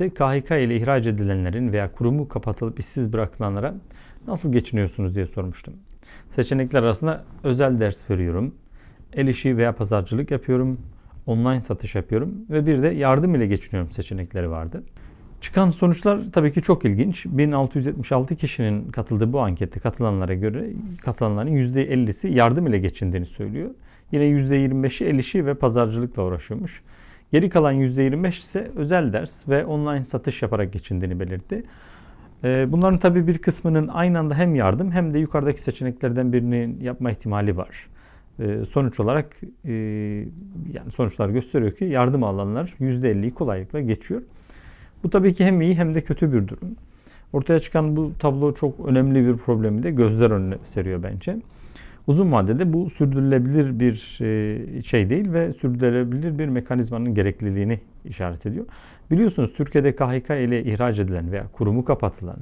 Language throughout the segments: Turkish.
Elbette KHK ile ihraç edilenlerin veya kurumu kapatılıp işsiz bırakılanlara nasıl geçiniyorsunuz diye sormuştum. Seçenekler arasında özel ders veriyorum, el işi veya pazarcılık yapıyorum, online satış yapıyorum ve bir de yardım ile geçiniyorum seçenekleri vardı. Çıkan sonuçlar tabii ki çok ilginç. 1676 kişinin katıldığı bu ankette katılanlara göre katılanların %50'si yardım ile geçindiğini söylüyor. Yine %25'i el işi ve pazarcılıkla uğraşıyormuş. Geri kalan %25 ise özel ders ve online satış yaparak geçindiğini belirtti. Ee, bunların tabii bir kısmının aynı anda hem yardım hem de yukarıdaki seçeneklerden birini yapma ihtimali var. Ee, sonuç olarak e, yani sonuçlar gösteriyor ki yardım alanlar %50'yi kolaylıkla geçiyor. Bu tabii ki hem iyi hem de kötü bir durum. Ortaya çıkan bu tablo çok önemli bir problemi de gözler önüne seriyor bence uzun vadede bu sürdürülebilir bir e, şey değil ve sürdürülebilir bir mekanizmanın gerekliliğini işaret ediyor. Biliyorsunuz Türkiye'de KHK ile ihraç edilen veya kurumu kapatılan,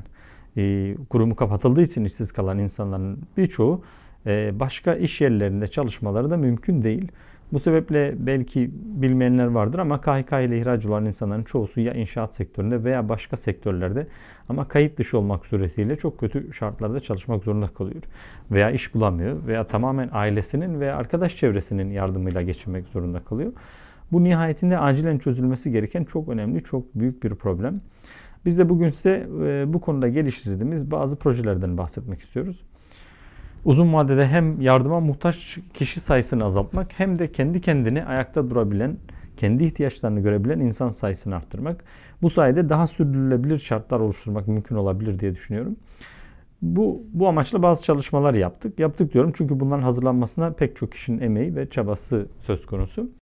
e, kurumu kapatıldığı için işsiz kalan insanların birçoğu e, başka iş yerlerinde çalışmaları da mümkün değil. Bu sebeple belki bilmeyenler vardır ama KHK ile ihraç olan insanların çoğusu ya inşaat sektöründe veya başka sektörlerde ama kayıt dışı olmak suretiyle çok kötü şartlarda çalışmak zorunda kalıyor. Veya iş bulamıyor veya tamamen ailesinin ve arkadaş çevresinin yardımıyla geçinmek zorunda kalıyor. Bu nihayetinde acilen çözülmesi gereken çok önemli, çok büyük bir problem. Biz de bugün size bu konuda geliştirdiğimiz bazı projelerden bahsetmek istiyoruz uzun vadede hem yardıma muhtaç kişi sayısını azaltmak hem de kendi kendini ayakta durabilen, kendi ihtiyaçlarını görebilen insan sayısını arttırmak. Bu sayede daha sürdürülebilir şartlar oluşturmak mümkün olabilir diye düşünüyorum. Bu, bu amaçla bazı çalışmalar yaptık. Yaptık diyorum çünkü bunların hazırlanmasına pek çok kişinin emeği ve çabası söz konusu.